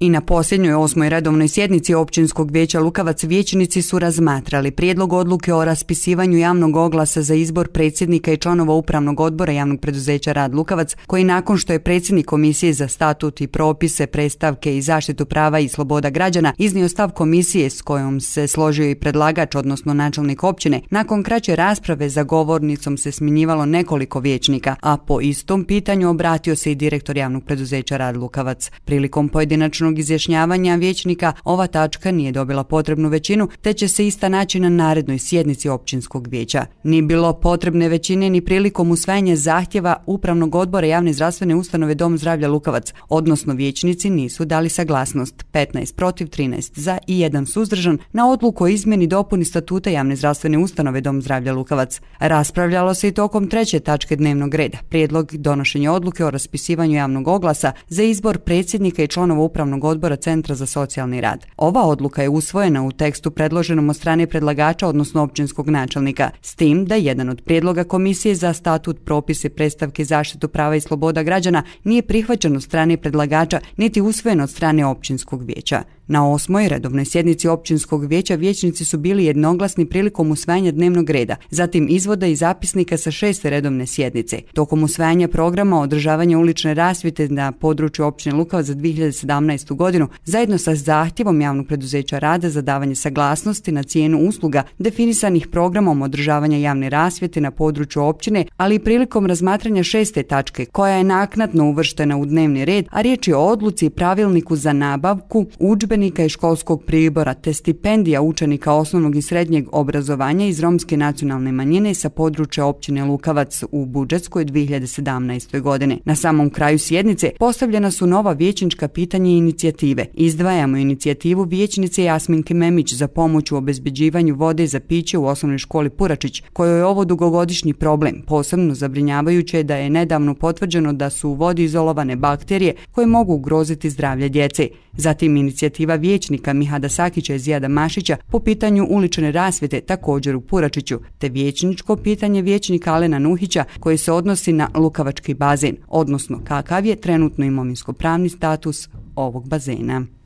I na posljednjoj osmoj redovnoj sjednici općinskog vijeća Lukavac vijećnici su razmatrali prijedlog odluke o raspisivanju javnog oglasa za izbor predsjednika i članova upravnog odbora javnog preduzeća Rad Lukavac, koji nakon što je predsjednik komisije za statut i propise, predstavke i zaštitu prava i sloboda građana iznio stav komisije s kojom se složio i predlagač, odnosno načelnik općine, nakon kraće rasprave za govornicom se smjenjivalo nekoliko vijećnika, a po istom pitanju obratio se i direktor javnog preduzeća Rad Lukavac. Prilikom pojedinačno pojedinačnog izjašnjavanja vijećnika, ova tačka nije dobila potrebnu većinu, te će se ista naći na narednoj sjednici općinskog vijeća. Ni bilo potrebne većine ni prilikom usvajanja zahtjeva Upravnog odbora javne zdravstvene ustanove Dom zdravlja Lukavac, odnosno vijećnici nisu dali saglasnost 15 protiv 13 za i 1 suzdržan na odluku o izmjeni dopuni statuta javne zdravstvene ustanove Dom zdravlja Lukavac. Raspravljalo se i tokom treće tačke dnevnog reda, prijedlog donošenja odluke o raspisivanju javnog oglasa za izbor predsjednika i članova upravnog Upravnog odbora Centra za socijalni rad. Ova odluka je usvojena u tekstu predloženom od strane predlagača, odnosno općinskog načelnika, s tim da jedan od predloga Komisije za statut propise predstavke zaštitu prava i sloboda građana nije prihvaćen od strane predlagača, niti usvojen od strane općinskog vijeća. Na osmoj redovnoj sjednici općinskog vijeća vijećnici su bili jednoglasni prilikom usvajanja dnevnog reda, zatim izvoda i zapisnika sa šeste redovne sjednice. Tokom usvajanja programa održavanja ulične rasvite na području općine Lukava za 2017. godinu, zajedno sa zahtjevom javnog preduzeća rada za davanje saglasnosti na cijenu usluga definisanih programom održavanja javne rasvite na području općine, ali i prilikom razmatranja šeste tačke koja je naknadno uvrštena u dnevni red, a riječ je o odluci i pravilniku za nabavku uđbe udžbenika i školskog pribora te stipendija učenika osnovnog i srednjeg obrazovanja iz Romske nacionalne manjine sa područja općine Lukavac u Budžetskoj 2017. godine. Na samom kraju sjednice postavljena su nova vječnička pitanja i inicijative. Izdvajamo inicijativu vječnice Jasminke Memić za pomoć u obezbeđivanju vode za piće u osnovnoj školi Puračić, kojoj je ovo dugogodišnji problem. Posebno zabrinjavajuće je da je nedavno potvrđeno da su u vodi izolovane bakterije koje mogu ugroziti zdravlje djece. Zatim inicijativa vijećnika Mihada Sakića i Zijada Mašića po pitanju ulične rasvete također u Puračiću, te vijećničko pitanje vijećnika Alena Nuhića koje se odnosi na lukavački bazen, odnosno kakav je trenutno imovinsko-pravni status ovog bazena.